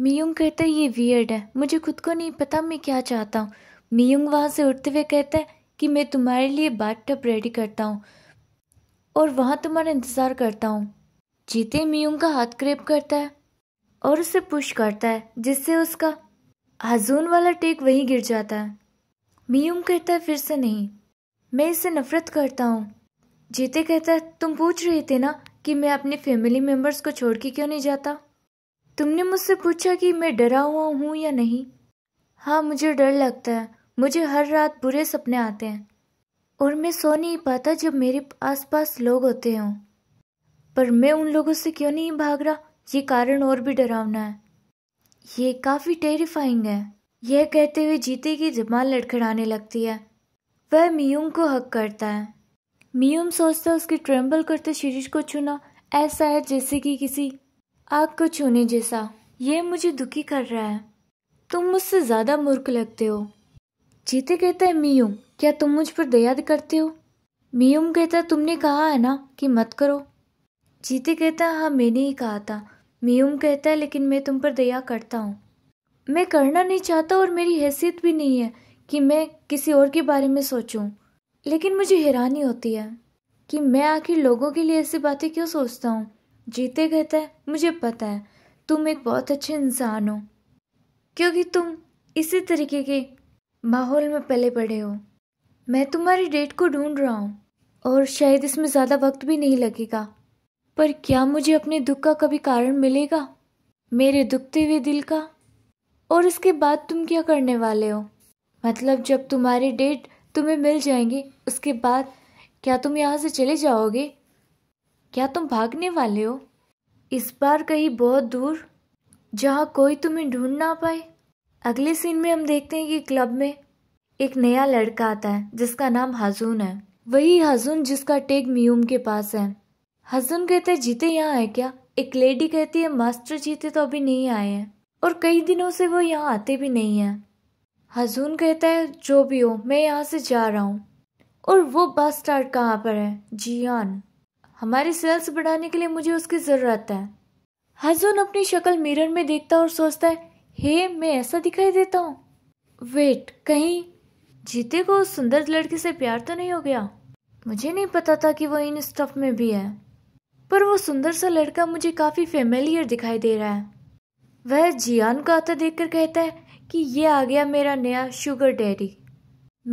मियंग कहता है ये वियर्ड है मुझे खुद को नहीं पता मैं क्या चाहता हूँ मियंग वहाँ से उठते हुए कहता है कि मैं तुम्हारे लिए बात टप रेडी करता हूँ और वहाँ तुम्हारा इंतज़ार करता हूँ जीते मीयुंग का हाथ क्रेप करता है और उसे पुश करता है जिससे उसका हजून वाला टेक वहीं गिर जाता है मीयुंग कहता है फिर से नहीं मैं इसे नफरत करता हूँ जीते कहता है तुम पूछ रहे थे ना कि मैं अपने फैमिली मेम्बर्स को छोड़ के क्यों नहीं जाता तुमने मुझसे पूछा कि मैं डरा हुआ हूँ या नहीं हाँ मुझे डर लगता है मुझे हर रात बुरे सपने आते हैं और मैं सो नहीं पाता जब मेरे आसपास लोग होते हों पर मैं उन लोगों से क्यों नहीं भाग रहा ये कारण और भी डरावना है ये काफ़ी टेरिफाइंग है यह कहते हुए जीते की जमान लड़खड़ाने लगती है वह मियूम को हक करता है मियूम सोचता उसके ट्रेम्बल करते शीरीष को छूना ऐसा है जैसे कि किसी आग को छूने जैसा ये मुझे दुखी कर रहा है तुम मुझसे ज्यादा मूर्ख लगते हो चीते कहता है मीयुम क्या तुम मुझ पर दया करते हो मीयुम कहता तुमने कहा है ना कि मत करो चीते कहता हाँ मैंने ही कहा था मीयुम कहता है लेकिन मैं तुम पर दया करता हूँ मैं करना नहीं चाहता और मेरी हैसियत भी नहीं है कि मैं किसी और के बारे में सोचूं लेकिन मुझे हैरानी होती है कि मैं आखिर लोगों के लिए ऐसी बातें क्यों सोचता हूँ जीते कहते हैं मुझे पता है तुम एक बहुत अच्छे इंसान हो क्योंकि तुम इसी तरीके के माहौल में पले पड़े हो मैं तुम्हारी डेट को ढूंढ रहा हूँ और शायद इसमें ज़्यादा वक्त भी नहीं लगेगा पर क्या मुझे अपने दुख का कभी कारण मिलेगा मेरे दुखते हुए दिल का और इसके बाद तुम क्या करने वाले हो मतलब जब तुम्हारी डेट तुम्हें मिल जाएंगी उसके बाद क्या तुम यहाँ से चले जाओगे क्या तुम भागने वाले हो इस बार कहीं बहुत दूर जहाँ कोई तुम्हें ढूंढ ना पाए अगले सीन में हम देखते हैं कि क्लब में एक नया लड़का आता है जिसका नाम हजून है वही हजून जिसका टेग म्यूम के पास है हजून कहते हैं जीते यहाँ है क्या एक लेडी कहती है मास्टर जीते तो अभी नहीं आए हैं और कई दिनों से वो यहाँ आते भी नहीं हैं हजून कहता है जो भी हो मैं यहाँ से जा रहा हूँ और वो बस स्टार्ट कहाँ पर है जियान हमारी सेल्स बढ़ाने के लिए मुझे उसकी ज़रूरत है हजून अपनी शक्ल मिरर में देखता और सोचता है हे hey, मैं ऐसा दिखाई देता हूँ वेट कहीं जीते को उस सुंदर लड़के से प्यार तो नहीं हो गया मुझे नहीं पता था कि वो इन स्टफ में भी है पर वो सुंदर सा लड़का मुझे काफ़ी फेमिलियर दिखाई दे रहा है वह जियान को आता देख कहता है कि ये आ गया मेरा नया शुगर डैडी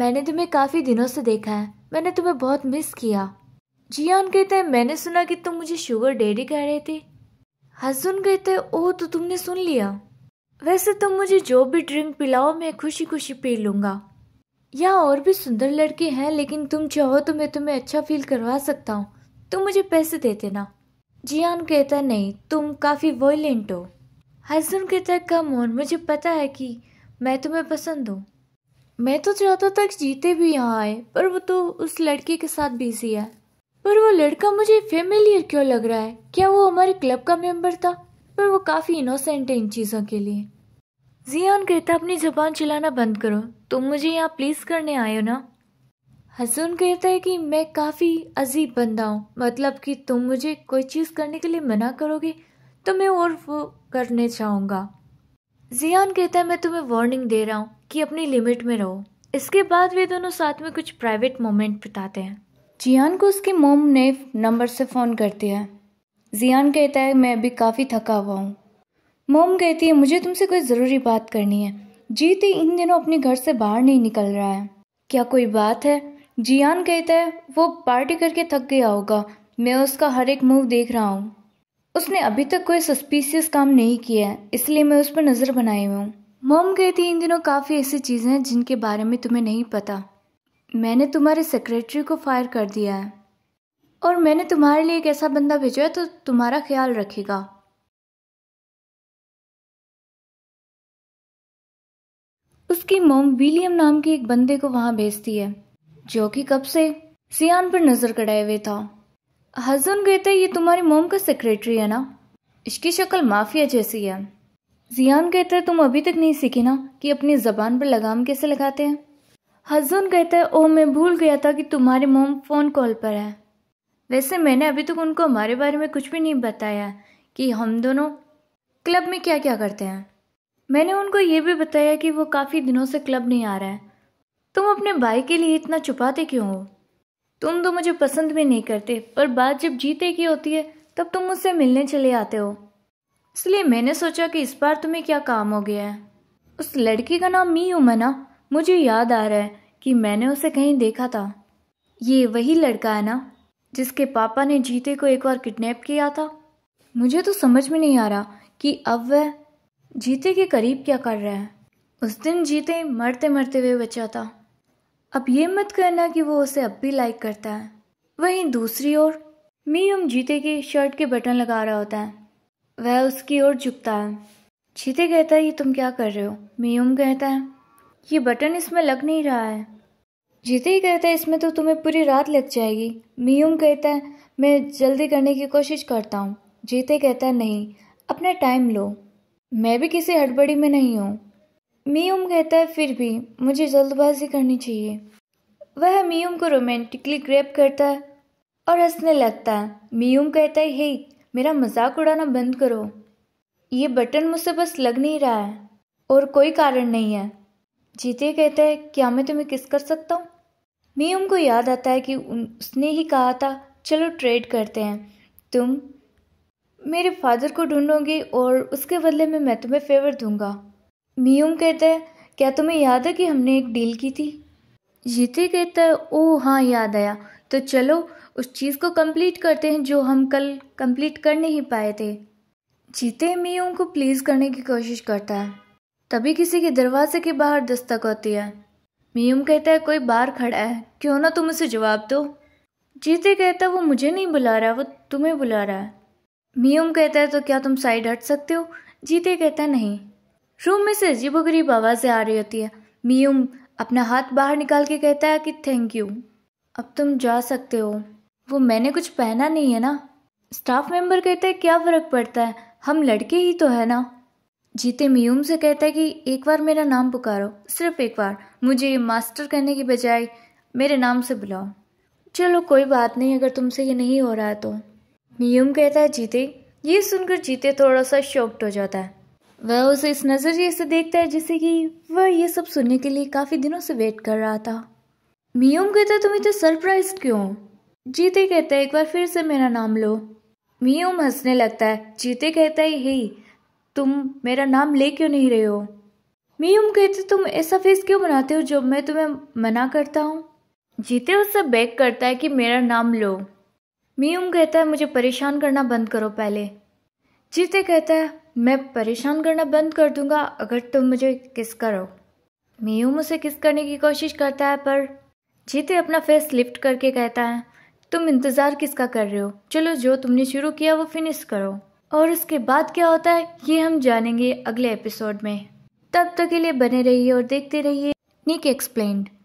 मैंने तुम्हें काफ़ी दिनों से देखा है मैंने तुम्हें बहुत मिस किया जियान कहता है मैंने सुना कि तुम मुझे शुगर डेडी कह रहे थे हसन कहता है ओह तो तुमने सुन लिया वैसे तुम तो मुझे जो भी ड्रिंक पिलाओ मैं खुशी खुशी पी लूंगा यहाँ और भी सुंदर लड़के हैं लेकिन तुम चाहो तो मैं तुम्हें अच्छा फील करवा सकता हूँ तुम मुझे पैसे दे देना जियान कहता नहीं तुम काफ़ी वॉयलेंट हो हसन कहता कम और मुझे पता है कि मैं तुम्हें पसंद हूँ मैं तो चाहता था कि जीते भी यहाँ आए पर वो तो उस लड़के के साथ बिजी है पर वो लड़का मुझे फेमिलियर क्यों लग रहा है क्या वो हमारे क्लब का मेंबर था पर वो काफ़ी इनोसेंट है इन चीज़ों के लिए जियान कहता अपनी जबान चलाना बंद करो तुम मुझे यहाँ प्लीज करने आए हो ना हसन कहता है कि मैं काफ़ी अजीब बंदा हूँ मतलब कि तुम मुझे कोई चीज़ करने के लिए मना करोगे तो मैं और वो करने चाहूँगा जियान कहता है मैं तुम्हें वार्निंग दे रहा हूँ कि अपनी लिमिट में रहो इसके बाद वे दोनों साथ में कुछ प्राइवेट मोमेंट बिताते हैं जियान को उसकी मोम ने नंबर से फ़ोन करती है जियान कहता है मैं अभी काफ़ी थका हुआ हूँ मोम कहती है मुझे तुमसे कोई ज़रूरी बात करनी है जीत इन दिनों अपने घर से बाहर नहीं निकल रहा है क्या कोई बात है जियान कहता है वो पार्टी करके थक गया होगा मैं उसका हर एक मूव देख रहा हूँ उसने अभी तक कोई सस्पिशियस काम नहीं किया है इसलिए मैं उस पर नज़र बनाए हुई हूँ मोम कहती इन दिनों काफ़ी ऐसी चीज़ें हैं जिनके बारे में तुम्हें नहीं पता मैंने तुम्हारे सेक्रेटरी को फायर कर दिया है और मैंने तुम्हारे लिए एक ऐसा बंदा भेजा है तो तुम्हारा ख्याल रखेगा उसकी मोम विलियम नाम के एक बंदे को वहां भेजती है जो कि कब से सियान पर नजर कड़ाए हुए था हजन कहता है ये तुम्हारी मोम का सेक्रेटरी है ना इसकी शक्ल माफिया जैसी है जियान कहता है तुम अभी तक नहीं सीखे ना कि अपनी जबान पर लगाम कैसे लगाते हैं हजून कहता है ओ मैं भूल गया था कि तुम्हारी मोम फ़ोन कॉल पर है वैसे मैंने अभी तक उनको हमारे बारे में कुछ भी नहीं बताया कि हम दोनों क्लब में क्या क्या करते हैं मैंने उनको ये भी बताया कि वो काफ़ी दिनों से क्लब नहीं आ रहा है तुम अपने भाई के लिए इतना छुपाते क्यों हो तुम तो मुझे पसंद भी नहीं करते पर बात जब जीते की होती है तब तुम मुझसे मिलने चले आते हो इसलिए मैंने सोचा कि इस बार तुम्हें क्या काम हो गया है उस लड़की का नाम मी उमना मना मुझे याद आ रहा है कि मैंने उसे कहीं देखा था ये वही लड़का है ना जिसके पापा ने जीते को एक बार किडनैप किया था मुझे तो समझ में नहीं आ रहा कि अब वह जीते के करीब क्या कर रहा है उस दिन जीते मरते मरते हुए बचा था अब ये मत करना कि वो उसे अब भी लाइक करता है वहीं दूसरी ओर मीरम जीते की शर्ट के बटन लगा रहा होता है वह उसकी ओर झुकता है जीते कहता है ये तुम क्या कर रहे हो मीयम कहता है ये बटन इसमें लग नहीं रहा है जीते ही कहता है इसमें तो तुम्हें पूरी रात लग जाएगी मीयूम कहता है मैं जल्दी करने की कोशिश करता हूँ जीते कहता है नहीं अपना टाइम लो मैं भी किसी हड़बड़ी में नहीं हूँ मीयूम कहता है फिर भी मुझे जल्दबाजी करनी चाहिए वह मीयूम को रोमांटिकली ग्रैप करता है और हंसने लगता है मीयूम कहता है हे मेरा मजाक उड़ाना बंद करो ये बटन मुझसे बस लग नहीं रहा है और कोई कारण नहीं है जीते कहते हैं क्या मैं तुम्हें किस कर सकता हूँ मीम को याद आता है कि उसने ही कहा था चलो ट्रेड करते हैं तुम मेरे फादर को ढूंढोगे और उसके बदले में मैं तुम्हें फेवर दूंगा मीम कहता है क्या तुम्हें याद है कि हमने एक डील की थी जीते कहता है ओ हाँ याद आया तो चलो उस चीज़ को कंप्लीट करते हैं जो हम कल कंप्लीट कर नहीं पाए थे जीते मीम को प्लीज़ करने की कोशिश करता है तभी किसी के दरवाजे के बाहर दस्तक होती है मियम कहता है कोई बाहर खड़ा है क्यों ना तुम उसे जवाब दो जीते कहता वो मुझे नहीं बुला रहा वो तुम्हें बुला रहा है मियम कहता है तो क्या तुम साइड हट सकते हो जीते कहता नहीं रूम में से अजीब गरीब आवाज़ें आ रही होती है मियम अपना हाथ बाहर निकाल के कहता है कि थैंक यू अब तुम जा सकते हो वो मैंने कुछ पहना नहीं है ना स्टाफ मेंबर कहता है क्या फ़र्क पड़ता है हम लड़के ही तो है ना जीते मियूम से कहता है कि एक बार मेरा नाम पुकारो सिर्फ एक बार मुझे मास्टर कहने की बजाय मेरे नाम से बुलाओ चलो कोई बात नहीं अगर तुमसे ये नहीं हो रहा है तो मियूम कहता है जीते ये सुनकर जीते थोड़ा सा शॉक्ड हो जाता है वह उसे इस नज़रिए से देखता है जैसे कि वह ये सब सुनने के लिए काफ़ी दिनों से वेट कर रहा था मियूम कहता है तुम इतने सरप्राइज क्यों जीते कहता है एक बार फिर से मेरा नाम लो मियूम हंसने लगता है जीते कहता है हे तुम मेरा नाम ले क्यों नहीं रहे हो मीम कहते तुम ऐसा फेस क्यों बनाते हो जब मैं तुम्हें मना करता हूँ जीते उससे बैग करता है कि मेरा नाम लो मीम कहता है मुझे परेशान करना बंद करो पहले जीते कहता है मैं परेशान करना बंद कर दूंगा अगर तुम मुझे किस करो मीम उसे किस करने की कोशिश करता है पर जीते अपना फेस लिफ्ट करके कहता है तुम इंतज़ार किसका कर रहे हो चलो जो तुमने शुरू किया वो फिनिश करो और उसके बाद क्या होता है ये हम जानेंगे अगले एपिसोड में तब तक के लिए बने रहिए और देखते रहिए निक एक्सप्लेन्ड